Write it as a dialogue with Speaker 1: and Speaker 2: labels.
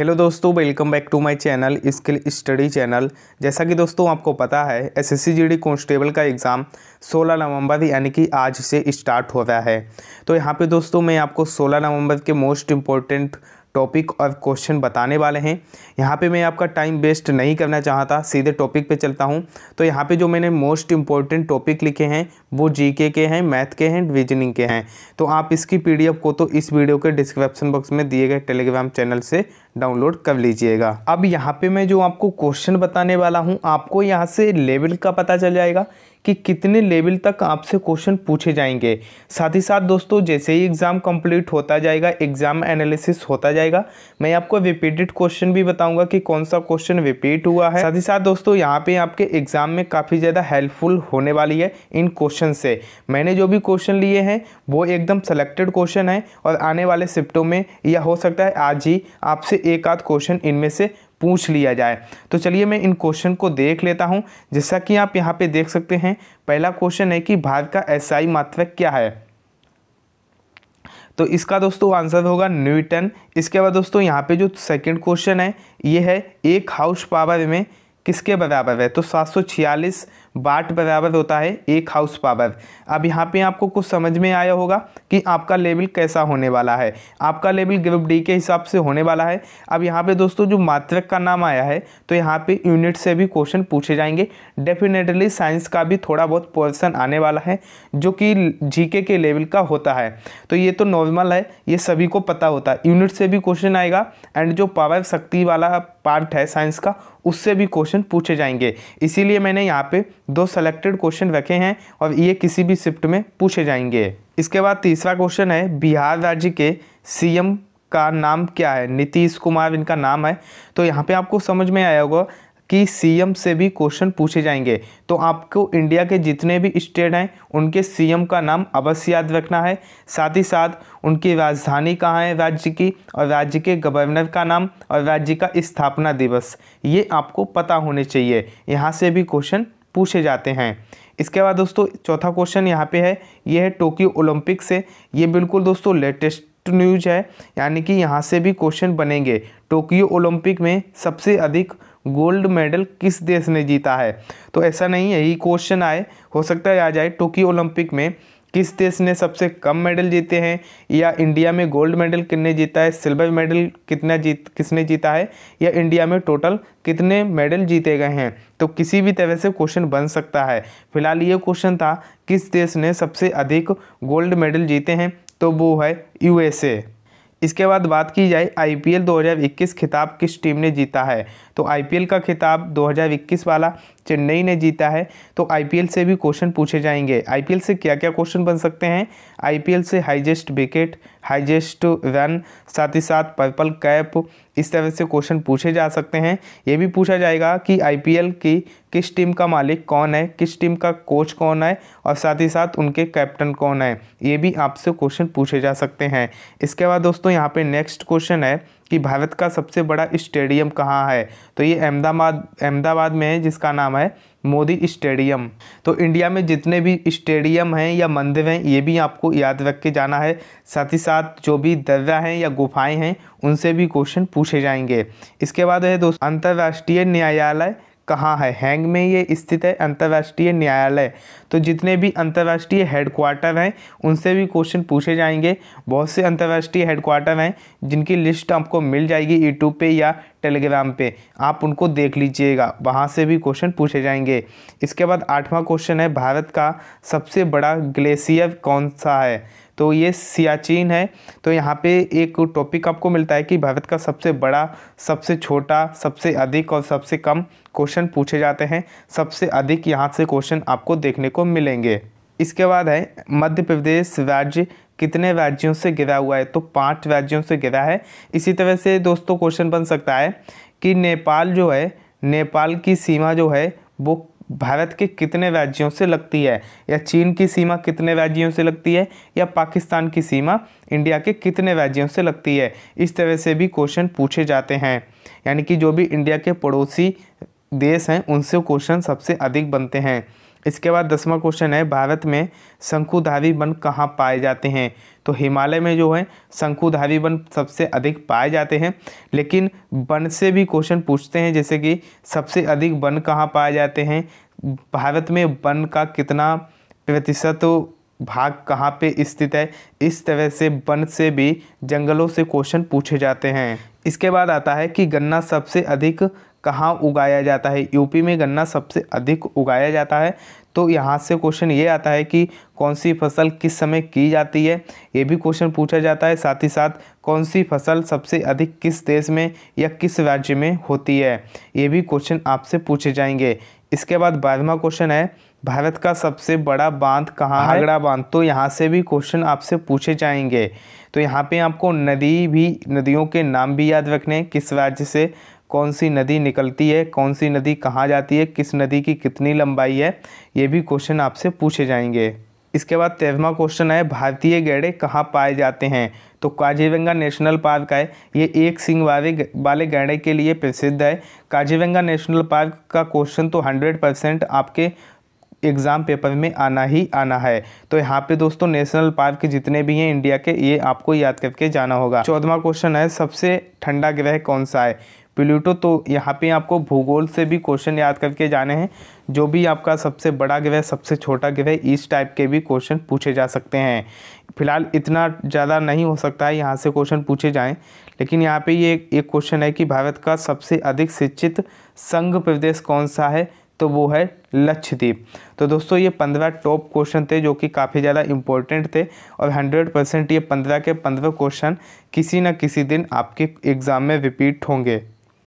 Speaker 1: hello दोस्तों welcome back to my channel skill study channel जैसा कि दोस्तों आपको पता है एसएससी जीडी कांस्टेबल का एग्ज़ाम 16 नवंबर यानी कि आज से स्टार्ट होता है तो यहाँ पे दोस्तों मैं आपको 16 नवंबर के मोस्ट इम्पोर्टेंट टॉपिक और क्वेश्चन बताने वाले हैं यहाँ पे मैं आपका टाइम वेस्ट नहीं करना चाहता सीधे टॉपिक पे चलता हूँ तो यहाँ पे जो मैंने मोस्ट इम्पॉर्टेंट टॉपिक लिखे हैं वो जीके के हैं मैथ के हैं रीजनिंग के हैं तो आप इसकी पीडीएफ को तो इस वीडियो के डिस्क्रिप्शन बॉक्स में दिए गए टेलीग्राम चैनल से डाउनलोड कर लीजिएगा अब यहाँ पर मैं जो आपको क्वेश्चन बताने वाला हूँ आपको यहाँ से लेवल का पता चल जाएगा कि कितने लेवल तक आपसे क्वेश्चन पूछे जाएंगे साथ ही साथ दोस्तों जैसे ही एग्ज़ाम कंप्लीट होता जाएगा एग्ज़ाम एनालिसिस होता जाएगा मैं आपको रिपीटेड क्वेश्चन भी बताऊंगा कि कौन सा क्वेश्चन रिपीट हुआ है साथ ही साथ दोस्तों यहाँ पे आपके एग्ज़ाम में काफ़ी ज़्यादा हेल्पफुल होने वाली है इन क्वेश्चन से मैंने जो भी क्वेश्चन लिए हैं वो एकदम सेलेक्टेड क्वेश्चन है और आने वाले शिफ्टों में या हो सकता है आज ही आपसे एक आध क्वेश्चन इनमें से पूछ लिया जाए तो चलिए मैं इन क्वेश्चन को देख लेता हूँ जैसा कि आप यहाँ पे देख सकते हैं पहला क्वेश्चन है कि भारत का एसआई मात्रक क्या है तो इसका दोस्तों आंसर होगा न्यूटन इसके बाद दोस्तों यहाँ पे जो सेकंड क्वेश्चन है ये है एक हाउस पावर में किसके बराबर है तो सात बाट बराबर होता है एक हाउस पावर अब यहाँ पे आपको कुछ समझ में आया होगा कि आपका लेवल कैसा होने वाला है आपका लेवल ग्रुप डी के हिसाब से होने वाला है अब यहाँ पे दोस्तों जो मात्रक का नाम आया है तो यहाँ पे यूनिट से भी क्वेश्चन पूछे जाएंगे डेफिनेटली साइंस का भी थोड़ा बहुत पोर्सन आने वाला है जो कि जी के लेवल का होता है तो ये तो नॉर्मल है ये सभी को पता होता है यूनिट से भी क्वेश्चन आएगा एंड जो पावर शक्ति वाला पार्ट है साइंस का उससे भी क्वेश्चन पूछे जाएंगे इसीलिए मैंने यहाँ पे दो सेलेक्टेड क्वेश्चन रखे हैं और ये किसी भी शिफ्ट में पूछे जाएंगे इसके बाद तीसरा क्वेश्चन है बिहार राज्य के सीएम का नाम क्या है नीतीश कुमार इनका नाम है तो यहाँ पे आपको समझ में आया होगा कि सीएम से भी क्वेश्चन पूछे जाएंगे तो आपको इंडिया के जितने भी स्टेट हैं उनके सीएम का नाम अवश्य याद रखना है साथ ही साथ उनकी राजधानी कहाँ है राज्य की और राज्य के गवर्नर का नाम और राज्य का स्थापना दिवस ये आपको पता होने चाहिए यहाँ से भी क्वेश्चन पूछे जाते हैं इसके बाद दोस्तों चौथा क्वेश्चन यहाँ पे है ये है टोक्यो ओलंपिक से ये बिल्कुल दोस्तों लेटेस्ट न्यूज है यानी कि यहाँ से भी क्वेश्चन बनेंगे टोक्यो ओलंपिक में सबसे अधिक गोल्ड मेडल किस देश ने जीता है तो ऐसा नहीं है ये क्वेश्चन आए हो सकता है आ जाए टोक्यो ओलंपिक में किस देश ने सबसे कम मेडल जीते हैं या इंडिया में गोल्ड मेडल कितने जीता है सिल्वर मेडल कितना जीत किसने जीता है या इंडिया में टोटल कितने मेडल जीते गए हैं तो किसी भी तरह से क्वेश्चन बन सकता है फिलहाल ये क्वेश्चन था किस देश ने सबसे अधिक गोल्ड मेडल जीते हैं तो वो है यूएसए इसके बाद बात की जाए आईपीएल 2021 खिताब किस टीम ने जीता है तो आईपीएल का खिताब 2021 वाला चेन्नई ने जीता है तो आईपीएल से भी क्वेश्चन पूछे जाएंगे आईपीएल से क्या क्या क्वेश्चन बन सकते हैं आईपीएल से हाइजेस्ट विकेट हाइजेस्ट रन साथ ही साथ पर्पल कैप इस तरह से क्वेश्चन पूछे जा सकते हैं ये भी पूछा जाएगा कि आईपीएल की किस टीम का मालिक कौन है किस टीम का कोच कौन है और साथ ही साथ उनके कैप्टन कौन है ये भी आपसे क्वेश्चन पूछे जा सकते हैं इसके बाद दोस्तों यहाँ पे नेक्स्ट क्वेश्चन है कि भारत का सबसे बड़ा स्टेडियम कहाँ है तो ये अहमदाबाद अहमदाबाद में है जिसका नाम है मोदी स्टेडियम तो इंडिया में जितने भी स्टेडियम हैं या मंदिर हैं ये भी आपको याद रख के जाना है साथ ही साथ जो भी दर्रा हैं या गुफाएं हैं उनसे भी क्वेश्चन पूछे जाएंगे इसके बाद है दोस्तों अंतर्राष्ट्रीय न्यायालय कहाँ है हैंग में ये स्थित है अंतर्राष्ट्रीय न्यायालय तो जितने भी अंतर्राष्ट्रीय हेडक्वार्टर हैं उनसे भी क्वेश्चन पूछे जाएंगे बहुत से अंतर्राष्ट्रीय हेडक्वार्टर हैं जिनकी लिस्ट आपको मिल जाएगी यूट्यूब पे या टेलीग्राम पे आप उनको देख लीजिएगा वहाँ से भी क्वेश्चन पूछे जाएंगे इसके बाद आठवां क्वेश्चन है भारत का सबसे बड़ा ग्लेशियर कौन सा है तो ये सियाचिन है तो यहाँ पे एक टॉपिक आपको मिलता है कि भारत का सबसे बड़ा सबसे छोटा सबसे अधिक और सबसे कम क्वेश्चन पूछे जाते हैं सबसे अधिक यहाँ से क्वेश्चन आपको देखने को मिलेंगे इसके बाद है मध्य प्रदेश राज्य कितने राज्यों से गिरा हुआ है तो पांच राज्यों से गिरा है इसी तरह से दोस्तों क्वेश्चन बन सकता है कि नेपाल जो है नेपाल की सीमा जो है वो भारत के कितने राज्यों से लगती है या चीन की सीमा कितने राज्यों से लगती है या पाकिस्तान की सीमा इंडिया के कितने राज्यों से लगती है इस तरह से भी क्वेश्चन पूछे जाते हैं यानी कि जो भी इंडिया के पड़ोसी देश हैं उनसे क्वेश्चन सबसे अधिक बनते हैं इसके बाद दसवां क्वेश्चन है भारत में शंकुधारी वन कहाँ पाए जाते हैं तो हिमालय में जो है शंकुधारी वन सबसे अधिक पाए जाते हैं लेकिन वन से भी क्वेश्चन पूछते हैं जैसे कि सबसे अधिक वन कहाँ पाए जाते हैं भारत में वन का कितना प्रतिशत भाग कहाँ पे स्थित है इस तरह से वन से भी जंगलों से क्वेश्चन पूछे जाते हैं इसके बाद आता है कि गन्ना सबसे अधिक कहाँ उगाया जाता है यूपी में गन्ना सबसे अधिक उगाया जाता है तो यहाँ से क्वेश्चन ये आता है कि कौन सी फसल किस समय की जाती है ये भी क्वेश्चन पूछा जाता है साथ ही साथ कौन सी फसल सबसे अधिक किस देश में या किस राज्य में होती है ये भी क्वेश्चन आपसे पूछे जाएंगे इसके बाद बारहवा क्वेश्चन है भारत का सबसे बड़ा बांध कहाँ है बांध तो यहाँ से भी क्वेश्चन आपसे पूछे जाएंगे तो यहाँ पे आपको नदी भी नदियों के नाम भी याद रखने किस राज्य से कौन सी नदी निकलती है कौन सी नदी कहाँ जाती है किस नदी की कितनी लंबाई है ये भी क्वेश्चन आपसे पूछे जाएंगे इसके बाद तेरहवा क्वेश्चन है भारतीय गैड़े कहाँ पाए जाते हैं तो काजीवंगा नेशनल पार्क है ये एक सिंह वाले वाले गैड़े के लिए प्रसिद्ध है काजीवंगा नेशनल पार्क का क्वेश्चन तो हंड्रेड परसेंट आपके एग्ज़ाम पेपर में आना ही आना है तो यहाँ पे दोस्तों नेशनल पार्क जितने भी हैं इंडिया के ये आपको याद करके जाना होगा चौदवा क्वेश्चन है सबसे ठंडा ग्रह कौन सा है प्लूटो तो यहाँ पे आपको भूगोल से भी क्वेश्चन याद करके जाने हैं जो भी आपका सबसे बड़ा ग्रह सबसे छोटा ग्रह इस टाइप के भी क्वेश्चन पूछे जा सकते हैं फिलहाल इतना ज़्यादा नहीं हो सकता है यहाँ से क्वेश्चन पूछे जाएं लेकिन यहाँ पे ये एक क्वेश्चन है कि भारत का सबसे अधिक शिक्षित संघ प्रदेश कौन सा है तो वो है लक्षद्वीप तो दोस्तों ये पंद्रह टॉप क्वेश्चन थे जो कि काफ़ी ज़्यादा इम्पोर्टेंट थे और हंड्रेड परसेंट ये पंद्रह के पंद्रह क्वेश्चन किसी न किसी दिन आपके एग्ज़ाम में रिपीट होंगे